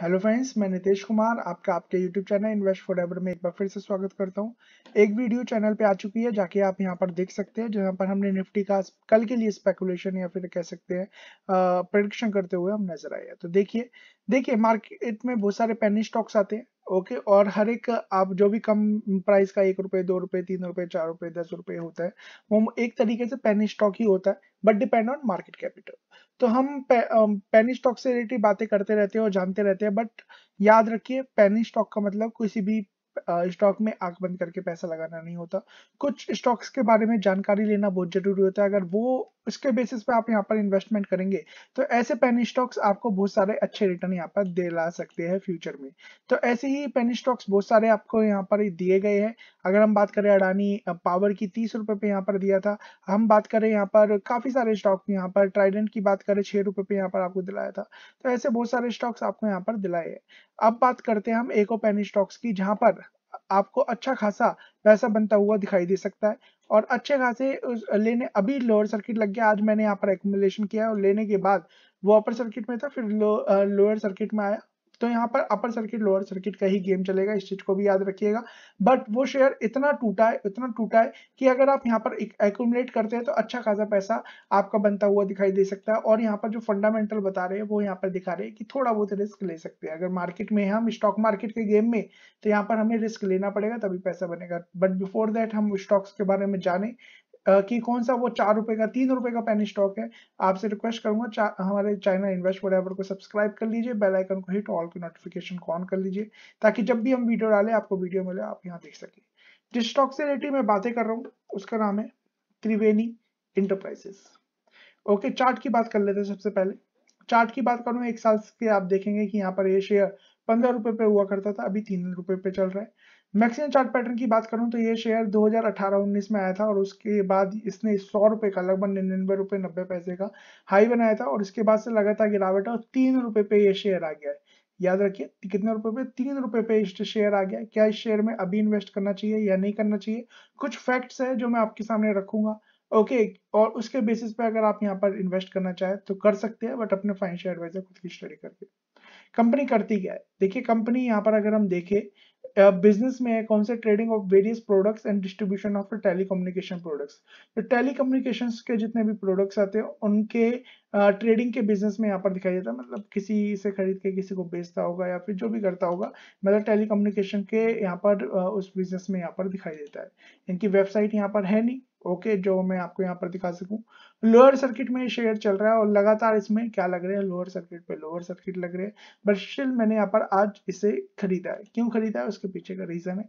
hello friends मैं नितेश कुमार आपका आपके YouTube channel invest for ever में एक बार फिर से स्वागत करता हूं एक वीडियो चैनल पे आ चुकी है जाके आप यहां पर देख सकते हैं जहां पर हमने निफ्टी का कल के लिए स्पेकुलेशन या फिर कह सकते हैं प्रडिक्शन करते हुए हम नजर आए हैं तो देखिए देखिए मार्केट में बहुत सारे पेनी स्टॉक्स आते हैं ओके और हर एक आप जो भी कम प्राइस का एक रुपए दो रुपए तीन रुपए चार रुपए दस रुपए होता है वो एक तरीके से पेनी स्टॉक ही होता है but depend on market capital तो हम पेनी स्टॉक से रिलेटेड बातें करते रहते हैं और जानते रहते हैं बट याद रखिए पेनी स्टॉक का मतलब किसी भी स्टॉक में आंख बंद करके पैसा लगाना नहीं होता कुछ स्टॉक्स के बारे में जानकारी लेना बहुत जरूरी होता है अगर वो उसके बेसिस पे आप यहाँ पर इन्वेस्टमेंट करेंगे तो ऐसे पेनी स्टॉक्स आपको बहुत सारे अच्छे रिटर्न यहाँ पर ला सकते हैं फ्यूचर में तो ऐसे ही पेनी स्टॉक्स बहुत सारे आपको यहाँ पर दिए गए हैं अगर हम बात करें अडानी पावर की तीस रुपए पे यहाँ पर दिया था हम बात करें यहाँ पर काफी सारे स्टॉक यहाँ पर ट्राइडेंट की बात करें छह रुपए पे यहाँ पर आपको दिलाया था तो ऐसे बहुत सारे स्टॉक्स आपको यहाँ पर दिलाए अब बात करते हैं हम एको पेनी स्टॉक्स की जहाँ पर आपको अच्छा खासा पैसा बनता हुआ दिखाई दे सकता है और अच्छे खासे लेने अभी लोअर सर्किट लग गया आज मैंने यहाँ पर एकुमुलेशन किया और लेने के बाद वो अपर सर्किट में था फिर लो, लोअर सर्किट में आया तो यहाँ पर अपर सर्किट लोअर सर्किट का ही गेम चलेगा इस चीज को भी याद रखिएगा बट वो शेयर इतना टूटा है इतना टूटा है कि अगर आप यहाँ पर एकट करते हैं तो अच्छा खासा पैसा आपका बनता हुआ दिखाई दे सकता है और यहाँ पर जो फंडामेंटल बता रहे हैं वो यहाँ पर दिखा रहे हैं कि थोड़ा बहुत रिस्क ले सकते हैं अगर मार्केट में हम स्टॉक मार्केट के गेम में तो यहाँ पर हमें रिस्क लेना पड़ेगा तभी पैसा बनेगा बट बिफोर दैट हम स्टॉक्स के बारे में जाने कि कौन सा वो चार रुपए का तीन रुपए का पेनी स्टॉक है आपसे रिक्वेस्ट करूंगा चा, हमारे चाइना इन्वेस्ट वडेवर को सब्सक्राइब कर लीजिए बेल आइकन को हिट ऑल की नोटिफिकेशन ऑन कर लीजिए ताकि जब भी हम वीडियो डालें आपको वीडियो मिले आप यहाँ देख सके जिस स्टॉक से रिलेटेड मैं बातें कर रहा हूँ उसका नाम है त्रिवेणी इंटरप्राइजेस ओके चार्ट की बात कर लेते हैं सबसे पहले चार्ट की बात करूँ एक साल के आप देखेंगे कि यहाँ पर ये शेयर पंद्रह रुपए पे हुआ करता था अभी तीन रुपए पे चल रहा है मैक्सिमम चार्ट पैटर्न की बात करूं तो ये शेयर 2018-19 में आया था और उसके बाद इसने सौ रुपए का लगभग निन्यानवे रुपए नब्बे पैसे का हाई बनाया था और इसके बाद से लगातार गिरावट और तीन रुपए पे ये शेयर आ गया है याद रखिए कितने रुपए पे तीन रुपए पे इस शेयर आ गया क्या इस शेयर में अभी इन्वेस्ट करना चाहिए या नहीं करना चाहिए कुछ फैक्ट्स है जो मैं आपके सामने रखूंगा ओके okay, और उसके बेसिस पे अगर आप यहाँ पर इन्वेस्ट करना चाहे तो कर सकते हैं बट अपने फाइनेंशियल एडवाइजर खुद की स्टडी करके कंपनी करती क्या है देखिए कंपनी यहाँ पर अगर हम देखें बिजनेस uh, में है कौन सा trading of various products and distribution of telecommunication products तो टेलीकम्युनिकेशन के जितने भी प्रोडक्ट्स आते हैं उनके ट्रेडिंग uh, के बिजनेस में यहाँ पर दिखाई देता है मतलब किसी से खरीद के किसी को बेचता होगा या फिर जो भी करता होगा मतलब टेलीकम्युनिकेशन के यहाँ पर uh, उस बिजनेस में यहाँ पर दिखाई देता है इनकी वेबसाइट यहाँ पर है नहीं ओके okay, जो मैं आपको यहाँ पर दिखा सकूं लोअर सर्किट में शेयर चल रहा है और लगातार इसमें क्या लग रहे हैं लोअर सर्किट पे लोअर सर्किट लग रहे हैं बट स्टिल मैंने यहाँ पर आज इसे खरीदा है क्यों खरीदा है उसके पीछे का रीजन है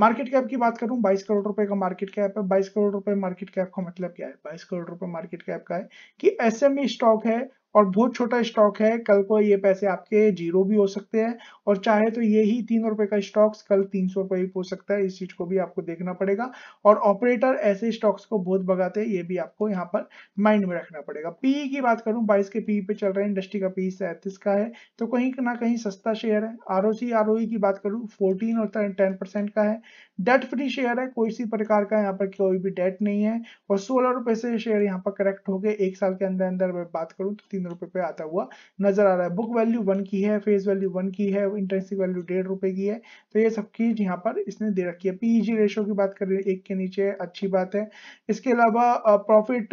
मार्केट कैप की बात करूं 22 करोड़ रुपए का मार्केट कैप है 22 करोड़ रुपए मार्केट कैप का मतलब क्या है 22 करोड़ रुपए मार्केट कैप का है कि एसएमई स्टॉक e है और बहुत छोटा स्टॉक है कल को ये पैसे आपके जीरो भी हो सकते हैं और चाहे तो ये ही तीन रुपए का स्टॉक्स कल तीन सौ रुपए हो सकता है इस चीज को भी आपको देखना पड़ेगा और ऑपरेटर ऐसे स्टॉक्स को बहुत भगाते हैं ये भी आपको यहाँ पर माइंड में रखना पड़ेगा पीई की बात करूं बाईस के पीई पे चल रहा है इंडस्ट्री का पीई सैंतीस का है तो कहीं ना कहीं सस्ता शेयर है R O C R O की बात करूँ फोर्टीन और टेन परसेंट का है डेट फ्री शेयर है कोई सी प्रकार का यहाँ पर कोई भी डेट नहीं है और सोलह रुपए से शेयर यहाँ पर करेक्ट हो गए एक साल के अंदर अंदर मैं बात करूँ तो तीन रुपए पे आता हुआ नजर आ रहा है बुक वैल्यू वन की है फेस वैल्यू वन की है इंटरेंसिक वैल्यू डेढ़ रुपए की है तो ये सब चीज यहाँ पर इसने दे रखी है पीईजी रेशो e की बात करें एक के नीचे अच्छी बात है इसके अलावा प्रॉफिट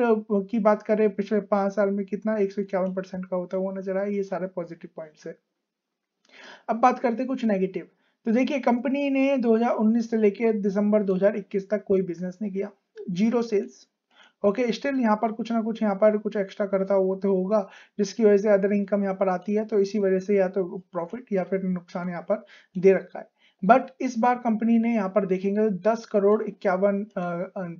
की बात करें पिछले पांच साल में कितना एक का होता हुआ नजर आया ये सारे पॉजिटिव पॉइंट है अब बात करते कुछ नेगेटिव तो देखिए कंपनी ने 2019 से लेकर दिसंबर 2021 तक कोई बिजनेस नहीं किया जीरो सेल्स ओके स्टिल यहाँ पर कुछ ना कुछ यहाँ पर कुछ एक्स्ट्रा करता हुआ तो होगा जिसकी वजह से अदर इनकम यहाँ पर आती है तो इसी वजह से या तो प्रॉफिट या फिर नुकसान यहाँ पर दे रखा है बट इस बार कंपनी ने यहाँ पर देखेंगे तो दस करोड़ इक्यावन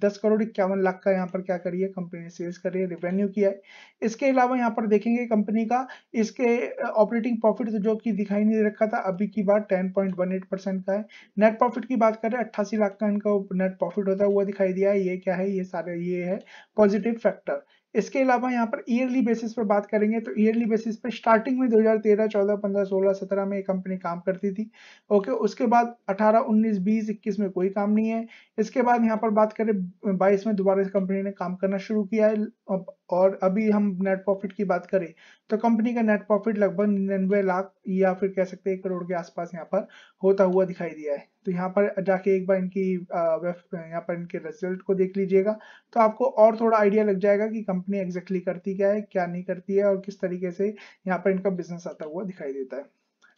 दस करोड़ इक्यावन लाख का यहाँ पर क्या करी है कंपनी ने सेल्स करी है रिवेन्यू किया है इसके अलावा यहाँ पर देखेंगे कंपनी का इसके ऑपरेटिंग प्रॉफिट तो जो कि दिखाई नहीं रखा था अभी की बात ten point one eight percent का है नेट प्रॉफिट की बात करें अट्ठासी लाख का इनका नेट प्रॉफिट होता हुआ दिखाई दिया है ये क्या है ये सारे ये है पॉजिटिव फैक्टर इसके अलावा यहाँ पर ईयरली बेसिस पर बात करेंगे तो ईयरली बेसिस पर स्टार्टिंग में 2013, 14, 15, 16, 17 में ये कंपनी काम करती थी ओके उसके बाद 18, 19, 20, 21 में कोई काम नहीं है इसके बाद यहाँ पर बात करें 22 में दोबारा इस कंपनी ने काम करना शुरू किया है और अभी हम नेट प्रॉफिट की बात करें तो कंपनी का नेट प्रॉफिट लगभग निन्यानवे लाख या फिर कह सकते हैं करोड़ के आसपास यहाँ पर होता हुआ दिखाई दिया है तो यहाँ पर जाके एक बार इनकी यहाँ पर इनके रिजल्ट को देख लीजिएगा तो आपको और थोड़ा आइडिया लग जाएगा कि कंपनी एग्जैक्टली करती क्या है क्या नहीं करती है और किस तरीके से यहाँ पर इनका बिजनेस आता हुआ दिखाई देता है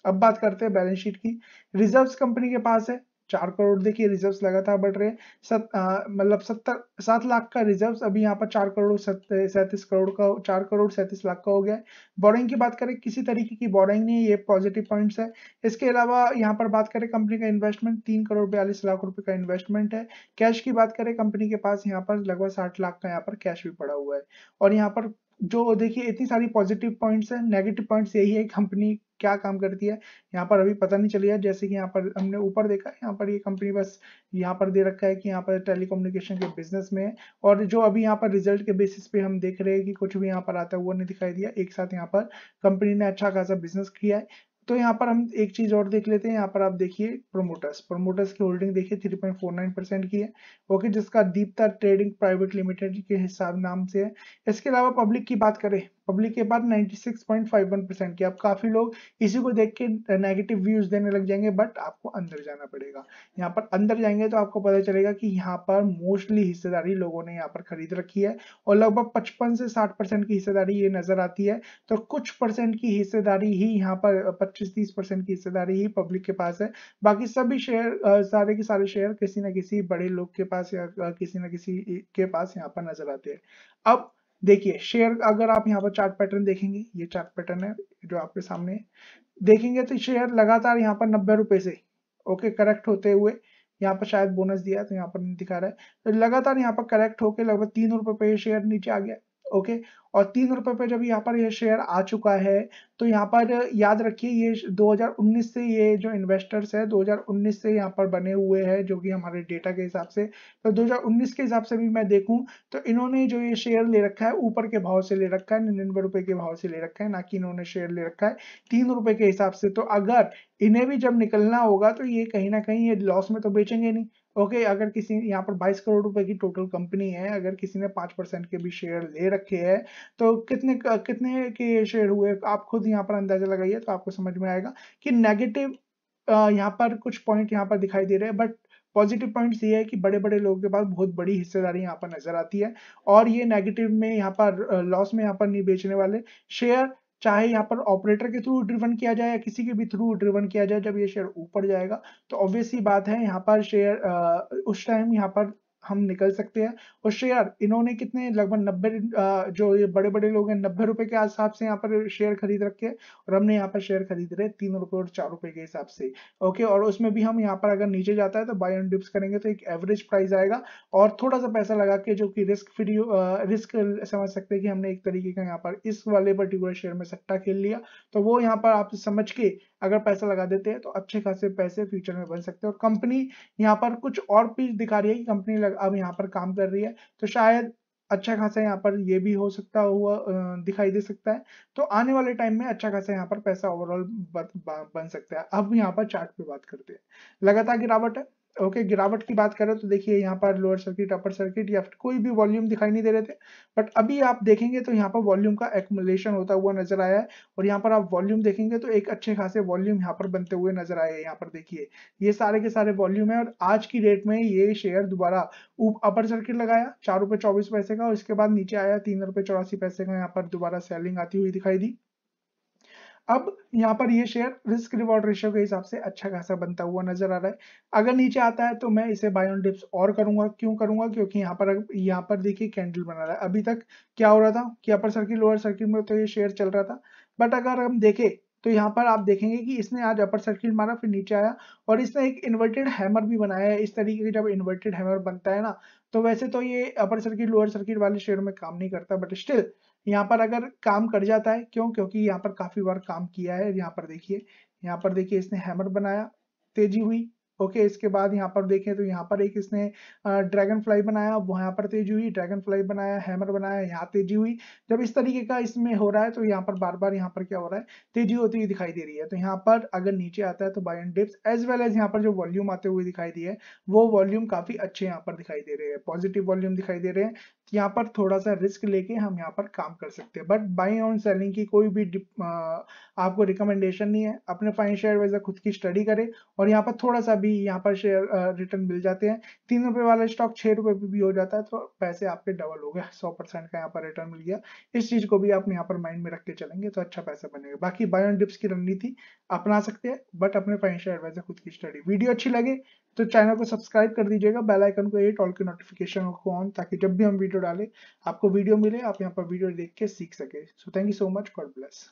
अब बात करते हैं बैलेंस शीट की रिजर्व्स कंपनी के पास है चार करोड़ देखिए रिजर्व्स लगातार बढ़ रहे मतलब सत्तर सात लाख का रिजर्व्स अभी यहाँ पर चार करोड़ सैंतीस करोड़ का चार करोड़ सैंतीस लाख का हो गया है बोरिंग की बात करें किसी तरीके की बोरिंग नहीं ये पॉजिटिव पॉइंट्स है इसके अलावा यहाँ पर बात करें कंपनी का इन्वेस्टमेंट तीन करोड़ बयालीस लाख रुपए का इन्वेस्टमेंट है कैश की बात करें कंपनी के पास यहाँ पर लगभग साठ लाख का यहाँ पर कैश भी पड़ा हुआ है और यहाँ पर जो देखिए इतनी सारी पॉजिटिव पॉइंट्स हैं नेगेटिव पॉइंट्स यही है कंपनी क्या काम करती है यहाँ पर अभी पता नहीं चलिया जैसे कि यहाँ पर हमने ऊपर देखा यहाँ पर ये यह कंपनी बस यहाँ पर दे रखा है कि यहाँ पर टेलीकोम्युनिकेशन के बिजनेस में है और जो अभी यहाँ पर रिजल्ट के बेसिस पे हम देख रहे हैं कि कुछ भी यहाँ पर आता है वो नहीं दिखाई दिया एक साथ यहाँ पर कंपनी ने अच्छा खासा बिजनेस किया है तो यहाँ पर हम एक चीज और देख लेते हैं यहाँ पर आप देखिए प्रोमोटर्स प्रोमोटर्स की होल्डिंग देखिए 3.49 परसेंट की है ओके जिसका दीप्ता ट्रेडिंग प्राइवेट लिमिटेड के हिसाब नाम से है इसके अलावा पब्लिक की बात करें पब्लिक के पास 96.51 परसेंट की अब काफी लोग इसी को देख के नेगेटिव व्यूज देने लग जाएंगे बट आपको अंदर जाना पड़ेगा यहाँ पर अंदर जाएंगे तो आपको पता चलेगा कि यहाँ पर मोस्टली हिस्सेदारी लोगों ने यहाँ पर खरीद रखी है और लगभग पचपन से साठ परसेंट की हिस्सेदारी ये नजर आती है तो कुछ परसेंट की हिस्सेदारी ही यहाँ पर पच्चीस तीस परसेंट की हिस्सेदारी ही पब्लिक के पास है बाकी सभी शेयर सारे के सारे शेयर किसी न किसी बड़े लोग के पास या किसी न किसी के पास यहाँ पर नजर आते हैं अब देखिए शेयर अगर आप यहाँ पर चार्ट पैटर्न देखेंगे ये चार्ट पैटर्न है जो आपके सामने है देखेंगे तो शेयर लगातार यहाँ पर नब्बे रुपए से ओके करेक्ट होते हुए यहाँ पर शायद बोनस दिया तो यहाँ पर नहीं दिखा रहा है तो लगातार यहाँ पर करेक्ट होके लगभग तीन रुपए पे शेयर नीचे आ गया ओके और तीन रुपए पे जब यहाँ पर ये शेयर आ चुका है तो यहाँ पर याद रखिए ये 2019 से ये जो इन्वेस्टर्स है 2019 से यहाँ पर बने हुए हैं जो कि हमारे डेटा के हिसाब से तो 2019 के हिसाब से भी मैं देखूं तो इन्होंने जो ये शेयर ले रखा है ऊपर के भाव से ले रखा है निन्यानवे रुपए के भाव से ले रखा है ना कि इन्होंने शेयर ले रखा है तीन के हिसाब से तो अगर इन्हें भी जब निकलना होगा तो ये कहीं ना कहीं ये लॉस में तो बेचेंगे नहीं ओके okay, अगर किसी यहाँ पर 22 करोड़ रुपए की टोटल कंपनी है अगर किसी ने 5 परसेंट के भी शेयर ले रखे हैं तो कितने कितने के शेयर हुए आप खुद यहाँ पर अंदाजा लगाइए तो आपको समझ में आएगा कि नेगेटिव यहाँ पर कुछ पॉइंट यहाँ पर दिखाई दे रहे हैं बट पॉजिटिव पॉइंट्स ये है कि बड़े बड़े लोगों के पास बहुत बड़ी हिस्सेदारी यहाँ पर नजर आती है और ये नेगेटिव में यहाँ पर लॉस में यहाँ पर नहीं बेचने वाले शेयर चाहे यहाँ पर ऑपरेटर के थ्रू ड्रिवन किया जाए या किसी के भी थ्रू ड्रिवन किया जाए जब ये शेयर ऊपर जाएगा तो ऑब्वियसली बात है यहाँ पर शेयर उस टाइम यहाँ पर हम निकल सकते हैं और शेयर इन्होंने कितने लगभग नब्बे जो ये बड़े बड़े लोग हैं नब्बे रुपए के हिसाब से यहाँ पर शेयर खरीद रखे हैं और हमने यहाँ पर शेयर खरीद रहे तीन रुपए और चार रुपए के हिसाब से ओके और उसमें भी हम यहाँ पर अगर नीचे जाता है तो बाय एंड डिप्स करेंगे तो एक एवरेज प्राइस आएगा और थोड़ा सा पैसा लगा के जो कि रिस्क फ्री रिस्क समझ सकते हैं कि हमने एक तरीके का यहाँ पर इस वाले पर्टिकुलर शेयर में सट्टा खेल लिया तो वो यहाँ पर आप समझ के अगर पैसा लगा देते हैं तो अच्छे खासे पैसे फ्यूचर में बन सकते हैं और कंपनी यहाँ पर कुछ और भी दिखा रही है कि कंपनी अगर अब यहाँ पर काम कर रही है तो शायद अच्छा खासा यहाँ पर ये भी हो सकता हुआ दिखाई दे सकता है तो आने वाले टाइम में अच्छा खासा यहाँ पर पैसा ओवरऑल बन सकता है अब यहाँ पर चार्ट पे बात करते हैं लगातार गिरावट है ओके गिरावट की बात करें तो देखिए यहाँ पर लोअर सर्किट अपर सर्किट या फिर कोई भी वॉल्यूम दिखाई नहीं दे रहे थे बट अभी आप देखेंगे तो यहाँ पर वॉल्यूम का एक्मुलेशन होता हुआ नजर आया है और यहाँ पर आप वॉल्यूम देखेंगे तो एक अच्छे खासे वॉल्यूम यहाँ पर बनते हुए नजर आए यहाँ पर देखिए ये सारे के सारे वॉल्यूम है और आज की डेट में ये शेयर दोबारा अपर सर्किट लगाया चार रुपये चौबीस पैसे का और इसके बाद नीचे आया तीन रुपये चौरासी पैसे का यहाँ पर दोबारा सेलिंग आती हुई दिखाई दी अब यहाँ पर ये शेयर रिस्क रिवॉर्ड रेशियो के हिसाब से अच्छा खासा बनता हुआ नजर आ रहा है अगर नीचे आता है तो मैं इसे बाय ऑन डिप्स और करूंगा क्यों करूंगा क्योंकि यहाँ पर यहाँ पर देखिए कैंडल बना रहा है अभी तक क्या हो रहा था कि अपर सर्किट लोअर सर्किट में तो ये शेयर चल रहा था बट अगर हम देखें तो यहाँ पर आप देखेंगे कि इसने आज अपर सर्किट मारा फिर नीचे आया और इसने एक इन्वर्टेड हैमर भी बनाया है इस तरीके की जब इन्वर्टेड हैमर बनता है ना तो वैसे तो ये अपर सर्किट लोअर सर्किट वाले शेयर में काम नहीं करता बट स्टिल यहाँ पर अगर काम कर जाता है क्यों क्योंकि यहाँ पर काफी बार काम किया है यहाँ पर देखिए यहाँ पर देखिए इसने हैमर बनाया तेजी हुई ओके इसके बाद यहाँ पर देखें तो यहाँ पर एक इसने ड्रैगन फ्लाई बनाया यहाँ पर तेजी हुई ड्रैगन फ्लाई बनाया हैमर बनाया यहाँ तेजी हुई जब इस तरीके का इसमें हो रहा है तो यहाँ पर बार बार यहाँ पर क्या हो रहा है तेजी होती हुई दिखाई दे रही है तो यहाँ पर अगर नीचे आता है तो buy and dips as well as यहाँ पर जो वॉल्यूम आते हुए दिखाई दिए वो वॉल्यूम काफी अच्छे यहाँ पर दिखाई दे रहे हैं पॉजिटिव वॉल्यूम दिखाई दे रहे हैं यहाँ पर थोड़ा सा रिस्क लेके हम यहाँ पर काम कर सकते हैं बट बाई ऑन सेलिंग की कोई भी आपको रिकमेंडेशन नहीं है अपने फाइन शेयर वाइजर खुद की स्टडी करें और यहाँ पर थोड़ा सा भी यहाँ पर शेयर रिटर्न uh, मिल जाते हैं तीन रुपए वाला स्टॉक छह रुपए पे भी हो जाता है तो पैसे आपके डबल हो गए सौ परसेंट का यहाँ पर रिटर्न मिल गया इस चीज को भी आप यहाँ पर माइंड में रख के चलेंगे तो अच्छा पैसा बनेगा बाकी बाय ऑन डिप्स की रणनीति अपना सकते हैं बट अपने फाइनेंशियल एडवाइजर खुद की स्टडी वीडियो अच्छी लगे तो चैनल को सब्सक्राइब कर दीजिएगा बेल आइकन को एट ऑल के नोटिफिकेशन को ऑन ताकि जब भी हम वीडियो डालें आपको वीडियो मिले आप यहाँ पर वीडियो देख के सीख सके so thank you so much God bless